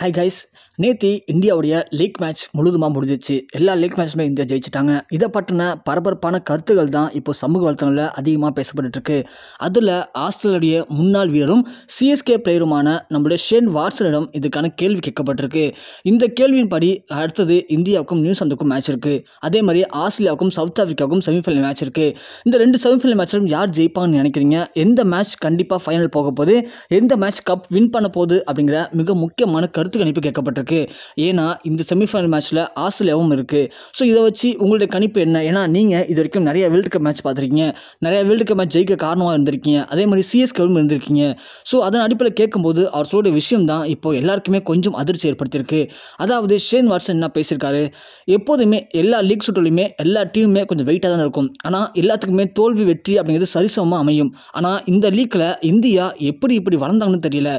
hi guys நேத்தி இந்தியாவுடைய league match முழுதுமாக முடிஞ்சிச்சு எல்லா லீக் மேட்ச்சுமே இந்தியா ஜெயிச்சிட்டாங்க இதை பற்றின பரபரப்பான கருத்துக்கள் தான் இப்போ சமூக வளர்த்தங்களில் அதிகமாக பேசப்பட்டுருக்கு அதில் ஆஸ்திரேலியாவுடைய முன்னாள் வீரரும் சிஎஸ்கே பிளேயருமான நம்முடைய ஷேன் வாட்ஸனிடம் இதுக்கான கேள்வி கேட்கப்பட்டிருக்கு இந்த கேள்வியின்படி அடுத்தது இந்தியாவுக்கும் நியூசிலாந்துக்கும் மேட்ச் இருக்குது அதே மாதிரி ஆஸ்திரேலியாவுக்கும் சவுத் ஆஃப்ரிக்காவுக்கும் செமிஃபைனல் மேட்ச் இருக்குது இந்த ரெண்டு செமிஃபைனல் மேட்சிலும் யார் ஜெயிப்பாங்கன்னு நினைக்கிறீங்க எந்த மேட்ச் கண்டிப்பாக ஃபைனல் போக போகுது எந்த மேட்ச் கப் வின் பண்ண போகுது அப்படிங்கிற மிக முக்கியமான கருத்து கருத்து கணிப்பு கேட்கப்பட்டிருக்கு ஏன்னா இந்த செமிஃபைனல் மேட்ச்சில் ஆஸ்திரேலியாவும் இருக்குது ஸோ இதை வச்சு உங்களுடைய கணிப்பு என்ன ஏன்னா நீங்கள் இது வரைக்கும் நிறைய வேர்ல்டு கப் மேட்ச் பார்த்துருக்கீங்க நிறைய வேர்ல்டு கப் மேட்ச் ஜெயிக்க காரணமாக இருந்திருக்கீங்க அதே மாதிரி சிஎஸ்கேவும் இருந்திருக்கீங்க ஸோ அதன் அடிப்படையில் கேட்கும்போது அவர் சொல்லுடைய விஷயம் தான் இப்போ எல்லாருக்குமே கொஞ்சம் அதிர்ச்சி ஏற்படுத்தியிருக்கு அதாவது ஷேன் வாட்ஸன் என்ன பேசியிருக்காரு எப்போதுமே எல்லா லீக் சுற்றுலையுமே எல்லா டீமுமே கொஞ்சம் வெயிட்டாக தான் இருக்கும் ஆனால் எல்லாத்துக்குமே தோல்வி வெற்றி அப்படிங்கிறது சரிசமமாக அமையும் ஆனால் இந்த லீக்கில் இந்தியா எப்படி இப்படி வளர்ந்தாங்கன்னு தெரியல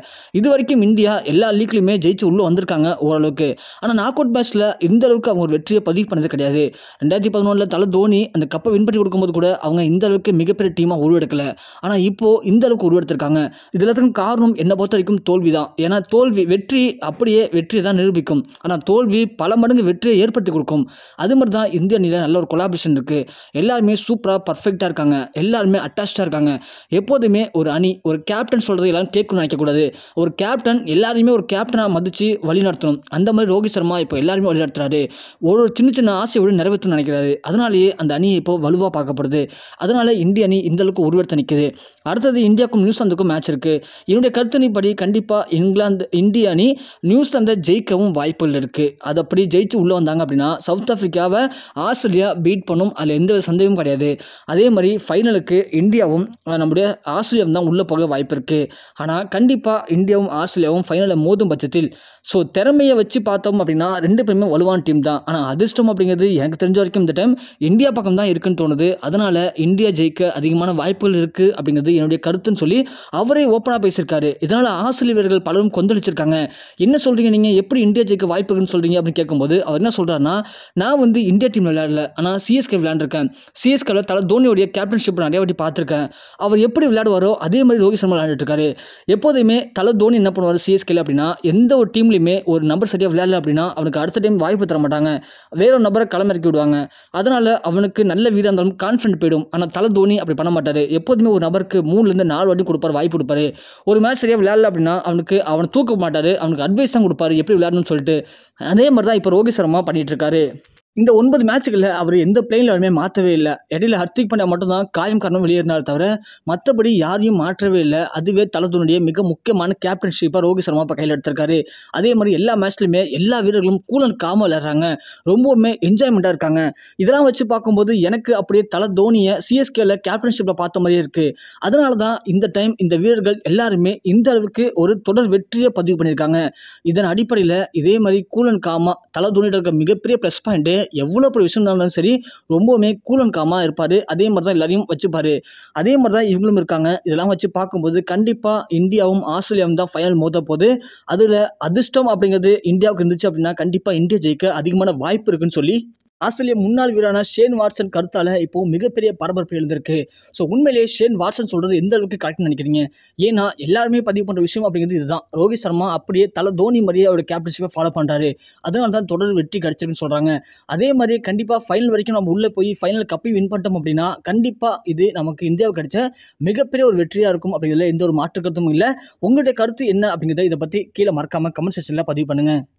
இது வரைக்கும் இந்தியா எல்லா லீக்லையுமே ஜெயிச்சு ஜெயிச்சு உள்ளே வந்திருக்காங்க ஓரளவுக்கு ஆனால் நாக் அவுட் மேட்ச்சில் இந்த அளவுக்கு அவங்க ஒரு வெற்றியை பதிவு பண்ணது கிடையாது ரெண்டாயிரத்தி பதினொன்றில் தலை தோனி அந்த கப்பை வின் பண்ணி கொடுக்கும்போது கூட அவங்க இந்த அளவுக்கு மிகப்பெரிய டீமாக உருவெடுக்கலை ஆனால் இப்போது இந்த அளவுக்கு உருவெடுத்திருக்காங்க இது எல்லாத்துக்கும் காரணம் என்னை பொறுத்த வரைக்கும் தோல்வி தான் ஏன்னா தோல்வி வெற்றி அப்படியே வெற்றியை தான் நிரூபிக்கும் ஆனால் தோல்வி பல மடங்கு வெற்றியை ஏற்படுத்தி கொடுக்கும் அது மாதிரி தான் இந்திய அணியில் நல்ல ஒரு கொலாபரேஷன் இருக்குது எல்லாருமே சூப்பராக பர்ஃபெக்டாக இருக்காங்க எல்லாருமே அட்டாச்சாக இருக்காங்க எப்போதுமே ஒரு அணி ஒரு கேப்டன் சொல்கிறது எல்லாரும் கேட்கணும்னு நினைக்கக்கூடாது ஒரு கேப்டன் எல்லாருமே ஒரு கேப்டனாக பிடிச்சி வழி நடத்தணும் அந்த மாதிரி ரோஹித் சர்மா இப்போ எல்லாருமே வழி நடத்துறாரு ஒரு சின்ன சின்ன ஆசை விட நிறைவேற்றணும்னு நினைக்கிறாரு அதனாலேயே அந்த அணியை இப்போ வலுவாக பார்க்கப்படுது அதனால இந்திய அணி இந்த அளவுக்கு ஒருவர்த்த நிற்குது அடுத்தது இந்தியாவுக்கும் நியூசிலாந்துக்கும் மேட்ச் இருக்குது என்னுடைய கருத்தணிப்படி கண்டிப்பாக இங்கிலாந்து இந்திய அணி நியூசிலாந்தை ஜெயிக்கவும் வாய்ப்புகள் இருக்குது அது அப்படி ஜெயிச்சு உள்ளே வந்தாங்க அப்படின்னா சவுத் ஆஃப்ரிக்காவை ஆஸ்திரேலியா பீட் பண்ணும் அதில் எந்த சந்தேகமும் கிடையாது அதே மாதிரி ஃபைனலுக்கு இந்தியாவும் நம்முடைய ஆஸ்திரேலியாவும் தான் உள்ளே போக வாய்ப்பு இருக்குது ஆனால் கண்டிப்பாக இந்தியாவும் ஆஸ்திரேலியாவும் ஃபைனலில் மோதும் பட்சத்தில் ஸோ திறமையை வச்சு பார்த்தோம் அப்படின்னா ரெண்டு பேருமே வலுவான டீம் தான் ஆனால் அதிர்ஷ்டம் அப்படிங்கிறது எனக்கு தெரிஞ்ச வரைக்கும் இந்த டைம் இந்தியா பக்கம் தான் இருக்குன்னு தோணுது அதனால் இந்தியா ஜெயிக்க அதிகமான வாய்ப்புகள் இருக்குது அப்படிங்கிறது என்னுடைய கருத்துன்னு சொல்லி அவரே ஓப்பனாக பேசியிருக்காரு இதனால் ஆசிரியர்கள் பலரும் கொந்தளிச்சிருக்காங்க என்ன சொல்கிறீங்க நீங்கள் எப்படி இந்தியா ஜெயிக்க வாய்ப்புகள்னு சொல்கிறீங்க அப்படின்னு கேட்கும்போது அவர் என்ன சொல்கிறாருன்னா நான் வந்து இந்தியா டீம் விளையாடல ஆனால் சிஎஸ்கே விளையாண்டுருக்கேன் சிஎஸ்கேவில் தலை தோனியோடைய கேப்டன்ஷிப் நிறைய வாட்டி பார்த்துருக்கேன் அவர் எப்படி விளையாடுவாரோ அதே மாதிரி ரோஹித் சர்மா விளையாண்டுருக்காரு எப்போதுமே தலை தோனி என்ன பண்ணுவார் சிஎஸ்கேல அப்படின்னா எந்த ஒரு ஒரு டீம்லேயுமே ஒரு நம்பர் சரியாக விளையாடல அப்படின்னா அவனுக்கு அடுத்த டைம் வாய்ப்பு தர மாட்டாங்க வேறொரு நபரை களமிறக்கி விடுவாங்க அதனால் அவனுக்கு நல்ல வீரம் இருந்தாலும் கான்ஃபிடென்ட் போயிடும் ஆனால் தலை தோனி அப்படி பண்ண மாட்டார் எப்போதுமே ஒரு நபருக்கு மூணுலேருந்து நாலு வாட்டி கொடுப்பார் வாய்ப்பு கொடுப்பாரு ஒரு மேட்ச் சரியாக விளையாடல அப்படின்னா அவனுக்கு அவனை தூக்க மாட்டார் அவனுக்கு அட்வைஸ் தான் கொடுப்பாரு எப்படி விளையாடணும்னு சொல்லிட்டு அதே மாதிரி தான் இப்போ ரோஹித் சர்மா இருக்காரு இந்த ஒன்பது மேட்சுகளில் அவர் எந்த பிளேயில் யாருமே மாற்றவே இல்லை இடையில ஹர்திக் பாண்டியா மட்டும்தான் காயம் காரணம் வெளியேறினார் தவிர மற்றபடி யாரையும் மாற்றவே இல்லை அதுவே தலத்துனுடைய மிக முக்கியமான கேப்டன்ஷிப்பாக ரோஹித் சர்மா இப்போ கையில் எடுத்திருக்காரு அதே மாதிரி எல்லா மேட்ச்லையுமே எல்லா வீரர்களும் கூலன் காம விளையாடுறாங்க ரொம்பவுமே என்ஜாய்மெண்ட்டாக இருக்காங்க இதெல்லாம் வச்சு பார்க்கும்போது எனக்கு அப்படியே தலை தோனியை சிஎஸ்கேல கேப்டன்ஷிப்பில் பார்த்த மாதிரியே இருக்குது அதனால தான் இந்த டைம் இந்த வீரர்கள் எல்லாருமே இந்த அளவுக்கு ஒரு தொடர் வெற்றியை பதிவு பண்ணியிருக்காங்க இதன் அடிப்படையில் இதே மாதிரி கூலன் காமா தலை தோனியிட்ட இருக்க மிகப்பெரிய ப்ளஸ் பாயிண்ட்டு எவ்வளோ பெரிய விஷயம் இருந்தாலும் சரி ரொம்பவுமே கூலன் காமாக இருப்பார் அதே மாதிரி தான் எல்லாரையும் வச்சுப்பார் அதே மாதிரி தான் இவங்களும் இருக்காங்க இதெல்லாம் வச்சு பார்க்கும்போது கண்டிப்பாக இந்தியாவும் ஆஸ்திரேலியாவும் தான் ஃபைனல் மோத போது அதில் அதிர்ஷ்டம் அப்படிங்கிறது இந்தியாவுக்கு இருந்துச்சு அப்படின்னா கண்டிப்பாக இந்தியா ஜெயிக்க அதிகமான வாய்ப்பு இருக்குன்னு சொல்லி ஆஸ்திரேலிய முன்னாள் வீரான ஷேன் வாட்சன் கருத்தால் இப்போ மிகப்பெரிய பரபரப்பு எழுந்திருக்கு ஸோ உண்மையிலேயே ஷேன் வாட்சன் சொல்கிறது எந்த அளவுக்கு கரெக்ட்னு நினைக்கிறீங்க ஏன்னா எல்லாருமே பதிவு பண்ணுற விஷயம் அப்படிங்கிறது இதுதான் ரோஹித் சர்மா அப்படியே தலை தோனி மாதிரியே அவரோட கேப்டன்ஷிப்பை ஃபாலோ பண்ணுறாரு அதனால தான் தொடர் வெற்றி கிடச்சிருக்குன்னு சொல்கிறாங்க அதே மாதிரி கண்டிப்பாக ஃபைனல் வரைக்கும் நம்ம உள்ளே போய் ஃபைனல் கப்பி வின் பண்ணிட்டோம் அப்படின்னா கண்டிப்பாக இது நமக்கு இந்தியாவுக்கு கிடைச்ச மிகப்பெரிய ஒரு வெற்றியாக இருக்கும் அப்படிங்கிறதுல எந்த ஒரு மாற்று கருத்தும் இல்லை உங்களுடைய கருத்து என்ன அப்படிங்கிறத இதை பற்றி கீழே மறக்காமல் கமெண்ட் செக்ஷனில் பதிவு பண்ணுங்கள்